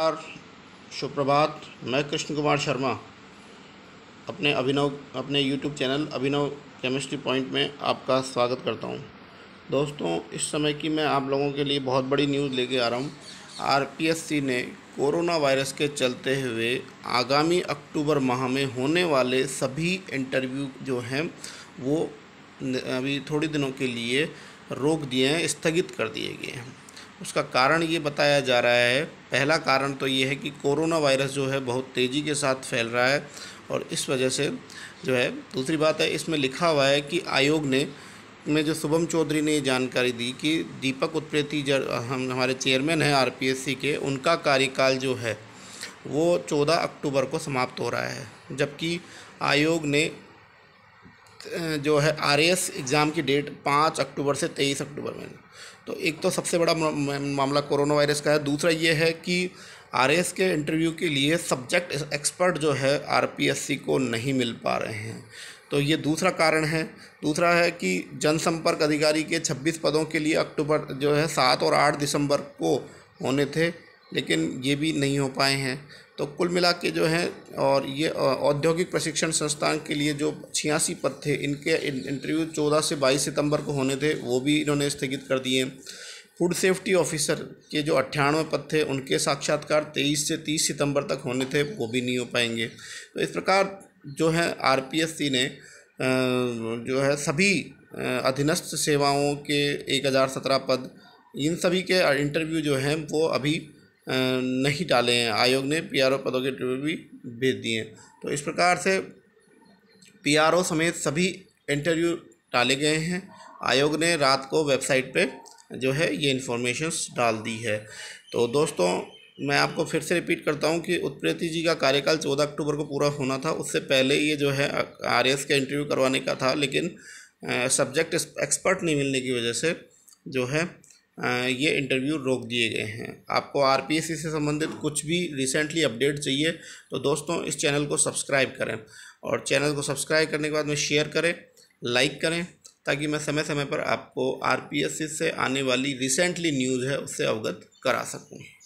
नमस्कार सुप्रभात मैं कृष्ण कुमार शर्मा अपने अभिनव अपने YouTube channel Abhinav chemistry point में आपका स्वागत करता हूं दोस्तों इस समय की मैं आप लोगों के लिए बहुत बड़ी न्यूज़ लेके आ रहा हूं आरपीएससी ने कोरोना वायरस के चलते हुए आगामी अक्टूबर माह में होने वाले सभी इंटरव्यू जो हैं वो अभी थोड़े दिनों के लिए रोक दिए हैं स्थगित कर दिए गए हैं उसका कारण ये बताया जा रहा है पहला कारण तो ये है कि कोरोना वायरस जो है बहुत तेज़ी के साथ फैल रहा है और इस वजह से जो है दूसरी बात है इसमें लिखा हुआ है कि आयोग ने में जो शुभम चौधरी ने ये जानकारी दी कि दीपक उत्प्रेती जब हम हमारे चेयरमैन हैं आर के उनका कार्यकाल जो है वो 14 अक्टूबर को समाप्त हो रहा है जबकि आयोग ने जो है आर एग्ज़ाम की डेट पाँच अक्टूबर से तेईस अक्टूबर में तो एक तो सबसे बड़ा मामला कोरोना वायरस का है दूसरा ये है कि आर के इंटरव्यू के लिए सब्जेक्ट एक्सपर्ट जो है आर को नहीं मिल पा रहे हैं तो ये दूसरा कारण है दूसरा है कि जनसंपर्क अधिकारी के 26 पदों के लिए अक्टूबर जो है सात और आठ दिसंबर को होने थे लेकिन ये भी नहीं हो पाए हैं तो कुल मिला के जो है और ये औद्योगिक प्रशिक्षण संस्थान के लिए जो छियासी पद थे इनके इंटरव्यू चौदह से बाईस सितंबर को होने थे वो भी इन्होंने स्थगित कर दिए फूड सेफ्टी ऑफिसर के जो अट्ठानवे पद थे उनके साक्षात्कार तेईस से तीस सितंबर तक होने थे वो भी नहीं हो पाएंगे तो इस प्रकार जो है आर ने जो है सभी अधीनस्थ सेवाओं के एक हज़ार सत्रह पद इन सभी के इंटरव्यू जो हैं वो अभी नहीं डाले हैं आयोग ने पीआरओ पदों के भी भेज दिए हैं तो इस प्रकार से पीआरओ समेत सभी इंटरव्यू डाले गए हैं आयोग ने रात को वेबसाइट पे जो है ये इन्फॉर्मेशंस डाल दी है तो दोस्तों मैं आपको फिर से रिपीट करता हूँ कि उत्प्रेति जी का कार्यकाल चौदह अक्टूबर को पूरा होना था उससे पहले ये जो है आर के इंटरव्यू करवाने का था लेकिन सब्जेक्ट एक्सपर्ट नहीं मिलने की वजह से जो है ये इंटरव्यू रोक दिए गए हैं आपको आर से संबंधित कुछ भी रिसेंटली अपडेट चाहिए तो दोस्तों इस चैनल को सब्सक्राइब करें और चैनल को सब्सक्राइब करने के बाद में शेयर करें लाइक करें ताकि मैं समय समय पर आपको आर से आने वाली रिसेंटली न्यूज़ है उससे अवगत करा सकूँ